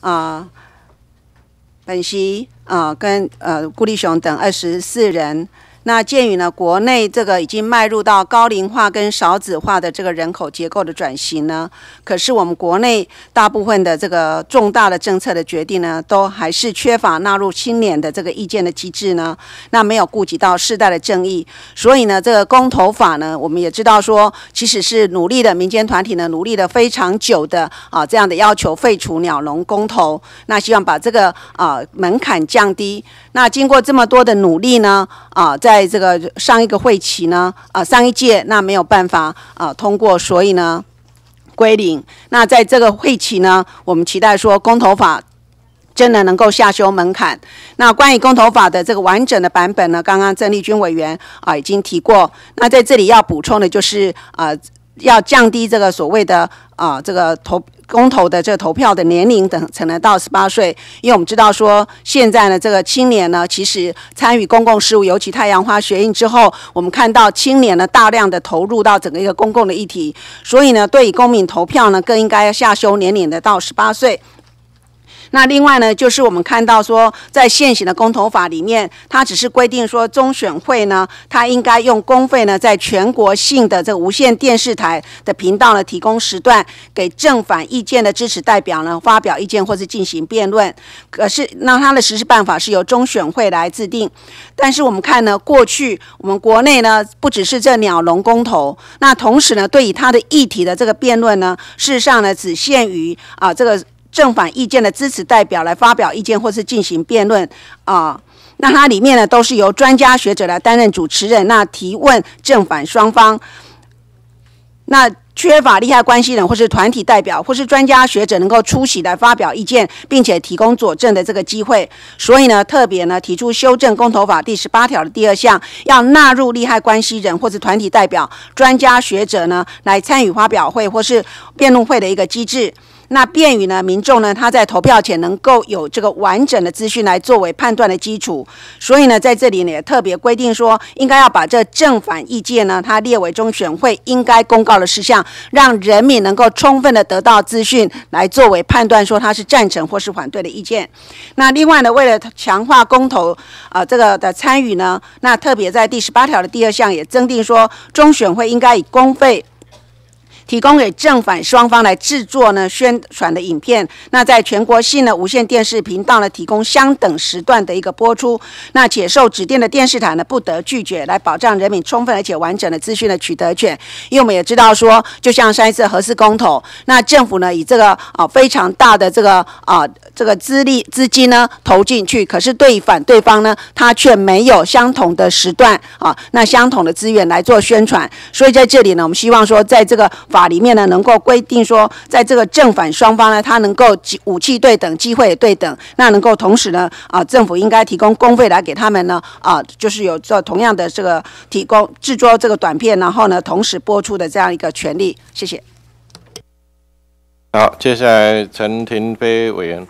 啊，本席啊，跟呃，顾立雄等二十四人。那鉴于呢，国内这个已经迈入到高龄化跟少子化的这个人口结构的转型呢，可是我们国内大部分的这个重大的政策的决定呢，都还是缺乏纳入青年的这个意见的机制呢，那没有顾及到世代的正义，所以呢，这个公投法呢，我们也知道说，其实是努力的民间团体呢，努力的非常久的啊，这样的要求废除鸟笼公投，那希望把这个啊门槛降低，那经过这么多的努力呢，啊在。在这个上一个会期呢，啊，上一届那没有办法啊通过，所以呢归零。那在这个会期呢，我们期待说公投法真的能够下修门槛。那关于公投法的这个完整的版本呢，刚刚郑丽君委员啊已经提过。那在这里要补充的就是啊，要降低这个所谓的啊这个投。公投的这个投票的年龄等，才能到十八岁。因为我们知道说，现在呢这个青年呢，其实参与公共事务，尤其太阳花学运之后，我们看到青年呢大量的投入到整个一个公共的议题，所以呢，对公民投票呢，更应该下修年龄的到十八岁。那另外呢，就是我们看到说，在现行的公投法里面，它只是规定说，中选会呢，它应该用公费呢，在全国性的这个无线电视台的频道呢，提供时段给正反意见的支持代表呢，发表意见或是进行辩论。可是那它的实施办法是由中选会来制定。但是我们看呢，过去我们国内呢，不只是这鸟笼公投，那同时呢，对于它的议题的这个辩论呢，事实上呢，只限于啊这个。正反意见的支持代表来发表意见或是进行辩论啊，那它里面呢都是由专家学者来担任主持人，那提问正反双方，那缺乏利害关系人或是团体代表或是专家学者能够出席来发表意见，并且提供佐证的这个机会，所以呢特别呢提出修正公投法第十八条的第二项，要纳入利害关系人或是团体代表、专家学者呢来参与发表会或是辩论会的一个机制。那便于呢民众呢他在投票前能够有这个完整的资讯来作为判断的基础，所以呢在这里呢也特别规定说应该要把这正反意见呢它列为中选会应该公告的事项，让人民能够充分的得到资讯来作为判断说他是赞成或是反对的意见。那另外呢为了强化公投啊这个的参与呢，那特别在第十八条的第二项也增定说中选会应该以公费。提供给正反双方来制作呢宣传的影片，那在全国性的无线电视频道呢提供相等时段的一个播出，那且受指定的电视台呢不得拒绝，来保障人民充分而且完整的资讯的取得权。因为我们也知道说，就像上一次核四公投，那政府呢以这个啊非常大的这个啊这个资力资金呢投进去，可是对反对方呢，他却没有相同的时段啊，那相同的资源来做宣传。所以在这里呢，我们希望说，在这个法里面呢，能够规定说，在这个正反双方呢，他能够武器对等，机会对等，那能够同时呢，啊，政府应该提供公费来给他们呢，啊，就是有做同样的这个提供制作这个短片，然后呢，同时播出的这样一个权利。谢谢。好，接下来陈廷飞委员。